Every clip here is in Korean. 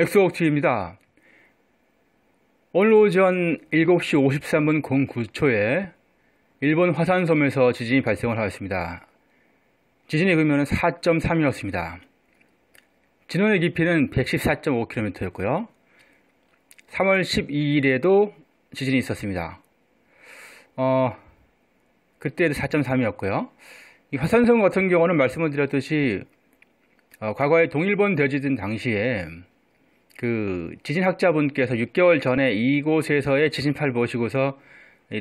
엑소옥트입니다. 오늘 오전 7시 53분 09초에 일본 화산섬에서 지진이 발생을 하였습니다. 지진의 규모는 4.3이었습니다. 진원의 깊이는 114.5km였고요. 3월 12일에도 지진이 있었습니다. 어, 그때도 4.3이었고요. 이 화산섬 같은 경우는 말씀을 드렸듯이 어, 과거에 동일본 대지진 당시에 그 지진학자분께서 6개월 전에 이곳에서의 지진파를 보시고서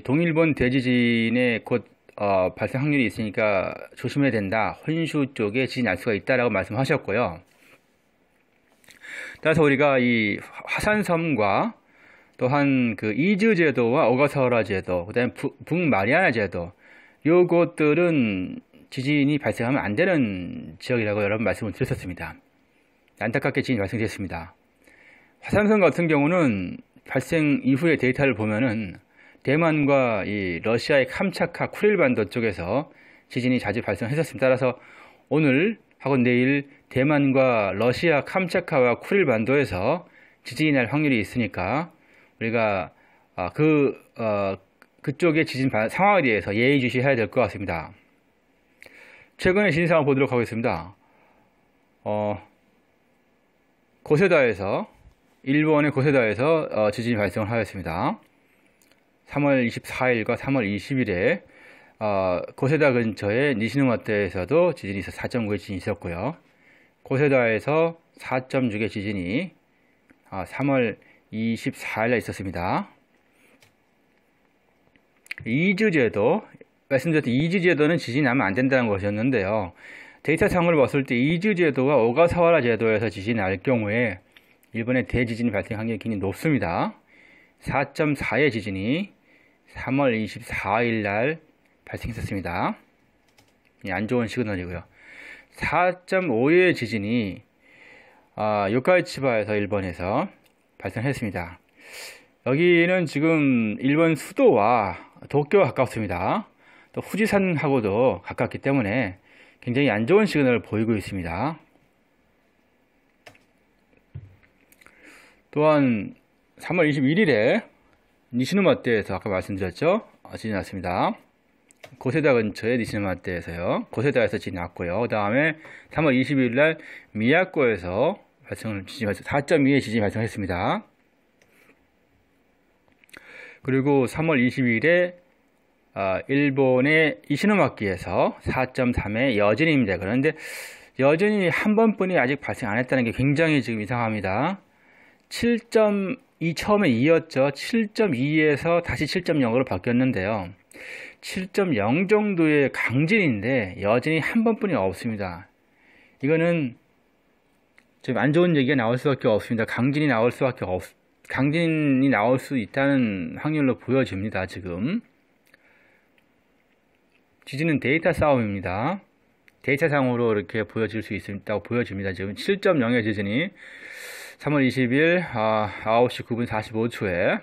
동일본 대지진에 곧 어, 발생 확률이 있으니까 조심해야 된다. 혼슈 쪽에 지진 날 수가 있다라고 말씀하셨고요. 따라서 우리가 이 화산섬과 또한 그 이즈 제도와 오가사라 제도, 그다음에 북마리아나 제도 요것들은 지진이 발생하면 안 되는 지역이라고 여러분 말씀을 드렸었습니다. 안타깝게 지진이 발생됐습니다. 삼성 같은 경우는 발생 이후의 데이터를 보면은 대만과 이 러시아의 캄차카 쿠릴반도 쪽에서 지진이 자주 발생했었습니다. 따라서 오늘 하고 내일 대만과 러시아 캄차카와 쿠릴반도에서 지진이 날 확률이 있으니까 우리가 아, 그 어, 그쪽의 지진 상황에 대해서 예의주시해야 될 것 같습니다. 최근의 지진 상황 보도록 하겠습니다. 어, 고세다에서 일본의 고세다에서 어, 지진이 발생을 하였습니다. 3월 24일과 3월 20일에 어, 고세다 근처의 니시노마테에서도 지진이 있어 4.9의 지진이 있었고요. 고세다에서 4.6의 지진이 3월 어, 24일에 있었습니다. 이주제도 말씀드렸듯 이주제도는 지진이 나면 안 된다는 것이었는데요. 데이터상으로 봤을 때 이주제도와 오가사와라 제도에서 지진이 날 경우에 일본의 대지진이 발생한 게 굉장히 높습니다. 4.4의 지진이 3월 24일 날 발생했었습니다. 예, 안 좋은 시그널이고요. 4.5의 지진이 아, 요카이치바에서 일본에서 발생했습니다. 여기는 지금 일본 수도와 도쿄와 가깝습니다. 또 후지산하고도 가깝기 때문에 굉장히 안 좋은 시그널을 보이고 있습니다. 또한 3월 21일에 니시노마떼에서 아까 말씀드렸죠? 아, 진이 났습니다. 고세다 근처의 니시노마떼에서요. 고세다에서 진이 났고요. 그 다음에 3월 22일 날 미야코에서 발생을 지진 4.2의 지진이 발생했습니다. 그리고 3월 22일에 아, 일본의 이시노마키에서 4.3의 여진입니다. 그런데 여진이 한 번뿐이 아직 발생 안 했다는 게 굉장히 지금 이상합니다. 7.2 처음에 2였죠. 7.2에서 다시 7.0으로 바뀌었는데요. 7.0 정도의 강진인데 여전히 한 번뿐이 없습니다. 이거는 지금 안 좋은 얘기가 나올 수밖에 없습니다. 강진이 나올 수밖에 없, 강진이 나올 수 있다는 확률로 보여집니다. 지금 지진은 데이터 싸움입니다. 데이터상으로 이렇게 보여질 수 있다고 보여집니다. 지금 7.0의 지진이 3월 20일 아, 9시 9분 45초에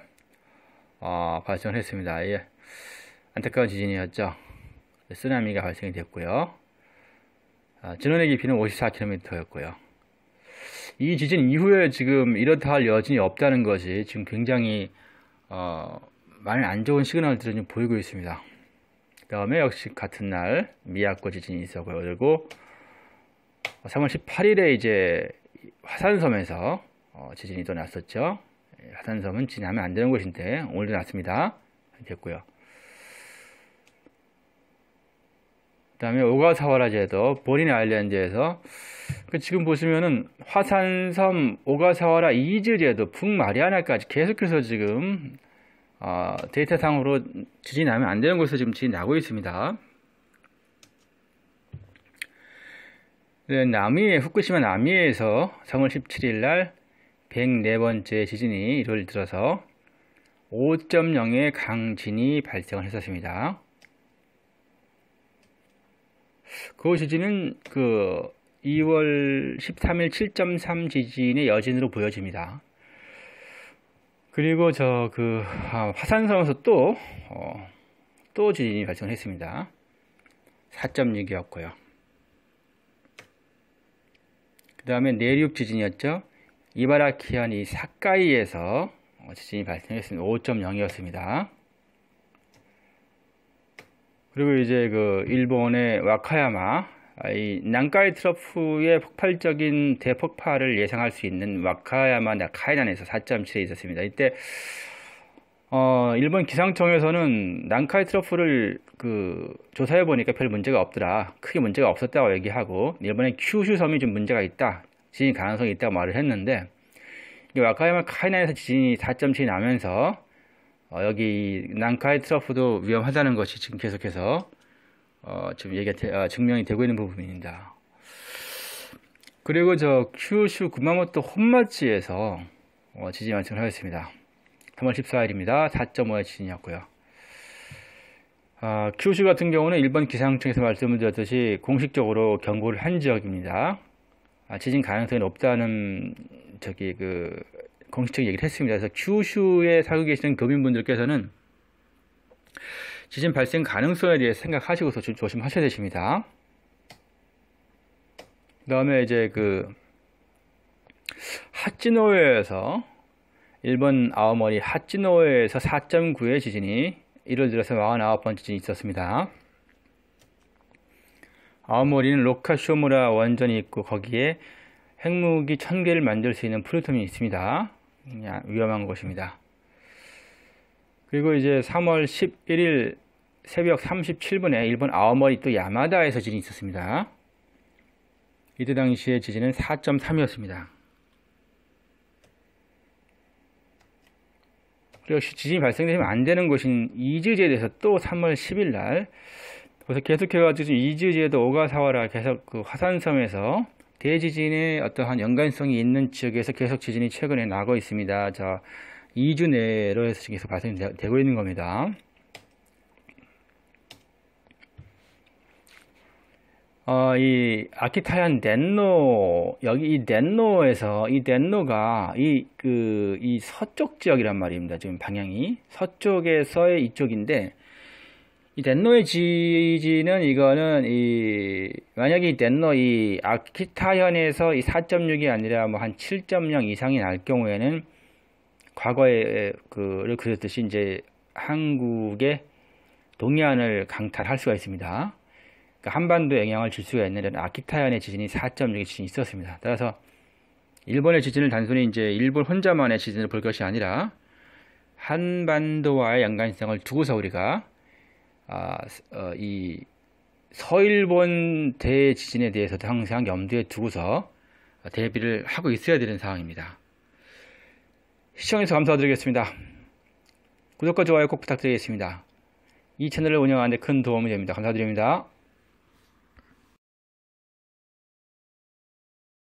아, 발생을 했습니다. 예. 안타까운 지진이었죠. 쓰나미가 발생이 됐고요. 아, 진원의 깊이는 54km였고요. 이 지진 이후에 지금 이렇다 할 여진이 없다는 것이 지금 굉장히 어, 많이 안 좋은 시그널들을 좀 보이고 있습니다. 그 다음에 역시 같은 날 미야코 지진이 있었고요. 그리고 3월 18일에 이제 화산섬에서 어, 지진이 또 났었죠. 예, 화산섬은 지나면 안 되는 곳인데 오늘도 났습니다. 됐고요. 그 다음에 오가사와라제도 본인 아일랜드에서 지금 보시면은 화산섬 오가사와라 이즈제도 북마리아나까지 계속해서 지금 어, 데이터상으로 지진이 나면 안 되는 곳에서 지금 지진이 나고 있습니다. 네, 남해 후쿠시마 남해에서 3월 17일 날 104번째 지진이 이를 들어서 5.0의 강진이 발생을 했었습니다. 그 지진은 그 2월 13일 7.3 지진의 여진으로 보여집니다. 그리고 저그 아, 화산섬에서 또또 어, 또 지진이 발생했습니다. 4.6이었고요. 그 다음에 내륙 지진이었죠. 이바라키현 이 사카이에서 어, 지진이 발생했습니다. 5.0이었습니다. 그리고 이제 그 일본의 와카야마 이 난카이 트러프의 폭발적인 대폭발을 예상할 수 있는 와카야마 카이난에서 4.7에 있었습니다. 이때 어, 일본 기상청에서는 난카이 트러프를그 조사해 보니까 별 문제가 없더라. 크게 문제가 없었다고 얘기하고 일본의 큐슈 섬이 좀 문제가 있다. 지진 가능성이 있다고 말을 했는데 이 와카야마 카이나에서 지진이 4.7이 나면서 어, 여기 난카이 트러프도 위험하다는 것이 지금 계속해서 어, 지금 얘기가 되, 아, 증명이 되고 있는 부분입니다. 그리고 저 큐슈 구마모토 홈마치에서 어, 지진 발생을 하였습니다. 3월 그 14일입니다. 4.5의 지진이었고요. 아, 큐슈 같은 경우는 일본 기상청에서 말씀을 드렸듯이 공식적으로 경고를 한 지역입니다. 아, 지진 가능성이 높다는 저기 그 공식적인 얘기를 했습니다. 그래서 큐슈에 살고 계시는 교민분들께서는 지진 발생 가능성에 대해 생각하시고서 조심하셔야 되십니다. 그 다음에 이제 그 핫지노에서 일본 아오머리 하치노에서 4.9의 지진이 이를 들어서 49번 지진이 있었습니다. 아오머리는 로카쇼무라 원전이 있고 거기에 핵무기 1000개를 만들 수 있는 플루토늄이 있습니다. 위험한 곳입니다. 그리고 이제 3월 11일 새벽 37분에 일본 아오머리또 야마다에서 지진이 있었습니다. 이때 당시의 지진은 4.3이었습니다. 그리고 지진이 발생되면 안 되는 곳인 이즈제에 대해서 또 3월 10일 날 그래서 계속해가지고 이즈제도 오가사와라 계속 그 화산섬에서 대지진의 어떠한 연관성이 있는 지역에서 계속 지진이 최근에 나고 있습니다. 자, 2주 내로 해서 계속 발생되고 있는 겁니다. 어, 이 아키타얀 덴노 여기 이 덴노에서 이 덴노가 이 그이 그, 서쪽 지역이란 말입니다. 지금 방향이 서쪽에서의 이쪽인데 이 덴노의 지지는 이거는 이 만약에 이 덴노 이 아키타현에서 이 4.6이 아니라 뭐 한 7.0 이상이 날 경우에는 과거에 그를 그렸듯이 이제 한국의 동해안을 강탈할 수가 있습니다. 그 한반도에 영향을 줄 수가 있는 아키타현의 지진이 4.6의 지진이 있었습니다. 따라서 일본의 지진을 단순히 이제 일본 혼자만의 지진을 볼 것이 아니라 한반도와의 연관성을 두고서 우리가 아, 어, 이 서일본 대지진에 대해서도 항상 염두에 두고서 대비를 하고 있어야 되는 상황입니다. 시청해서 감사드리겠습니다. 구독과 좋아요 꼭 부탁드리겠습니다. 이 채널을 운영하는데 큰 도움이 됩니다. 감사드립니다.